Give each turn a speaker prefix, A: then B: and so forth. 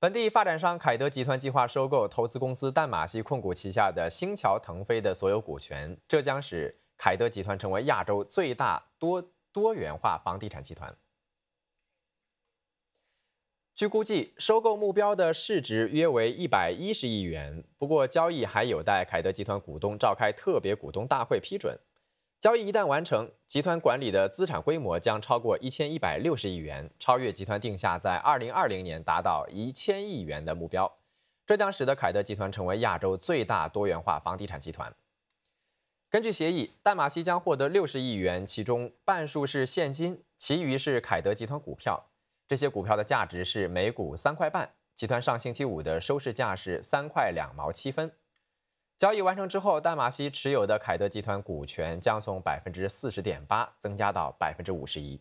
A: 本地发展商凯德集团计划收购投资公司淡马锡控股旗下的星桥腾飞的所有股权，这将使凯德集团成为亚洲最大多多元化房地产集团。据估计，收购目标的市值约为一百一十亿元，不过交易还有待凯德集团股东召开特别股东大会批准。交易一旦完成，集团管理的资产规模将超过一千一百六十亿元，超越集团定下在二零二零年达到一千亿元的目标。这将使得凯德集团成为亚洲最大多元化房地产集团。根据协议，淡马锡将获得六十亿元，其中半数是现金，其余是凯德集团股票。这些股票的价值是每股三块半，集团上星期五的收市价是三块两毛七分。交易完成之后，淡马锡持有的凯德集团股权将从百分之四十点八增加到百分之五十一。